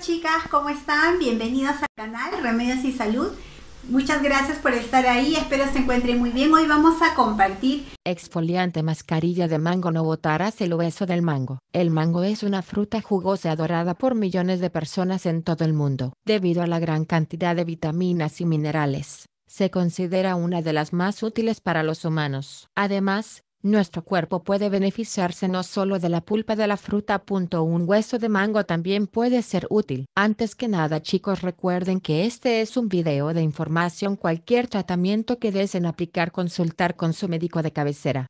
chicas, ¿cómo están? Bienvenidos al canal Remedios y Salud. Muchas gracias por estar ahí, espero se encuentren muy bien. Hoy vamos a compartir exfoliante mascarilla de mango no botarás el hueso del mango. El mango es una fruta jugosa adorada por millones de personas en todo el mundo, debido a la gran cantidad de vitaminas y minerales. Se considera una de las más útiles para los humanos. Además, nuestro cuerpo puede beneficiarse no solo de la pulpa de la fruta. Un hueso de mango también puede ser útil. Antes que nada chicos recuerden que este es un video de información. Cualquier tratamiento que deseen aplicar consultar con su médico de cabecera.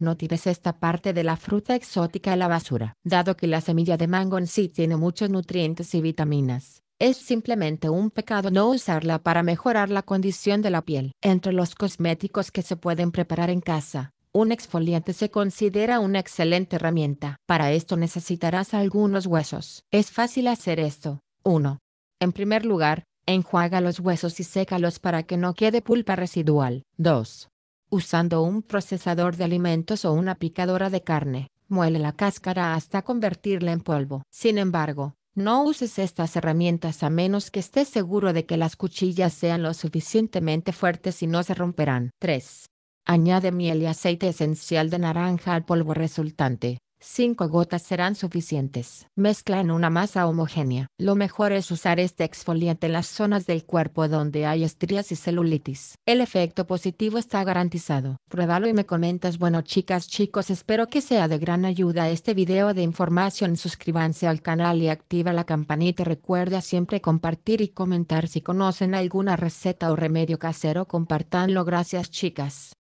No tires esta parte de la fruta exótica a la basura. Dado que la semilla de mango en sí tiene muchos nutrientes y vitaminas, es simplemente un pecado no usarla para mejorar la condición de la piel. Entre los cosméticos que se pueden preparar en casa, un exfoliante se considera una excelente herramienta. Para esto necesitarás algunos huesos. Es fácil hacer esto. 1. En primer lugar, enjuaga los huesos y sécalos para que no quede pulpa residual. 2. Usando un procesador de alimentos o una picadora de carne, muele la cáscara hasta convertirla en polvo. Sin embargo, no uses estas herramientas a menos que estés seguro de que las cuchillas sean lo suficientemente fuertes y no se romperán. 3. Añade miel y aceite esencial de naranja al polvo resultante. 5 gotas serán suficientes. Mezcla en una masa homogénea. Lo mejor es usar este exfoliante en las zonas del cuerpo donde hay estrías y celulitis. El efecto positivo está garantizado. Pruébalo y me comentas. Bueno chicas, chicos, espero que sea de gran ayuda este video de información. Suscríbanse al canal y activa la campanita. Recuerda siempre compartir y comentar si conocen alguna receta o remedio casero. Compartanlo. Gracias chicas.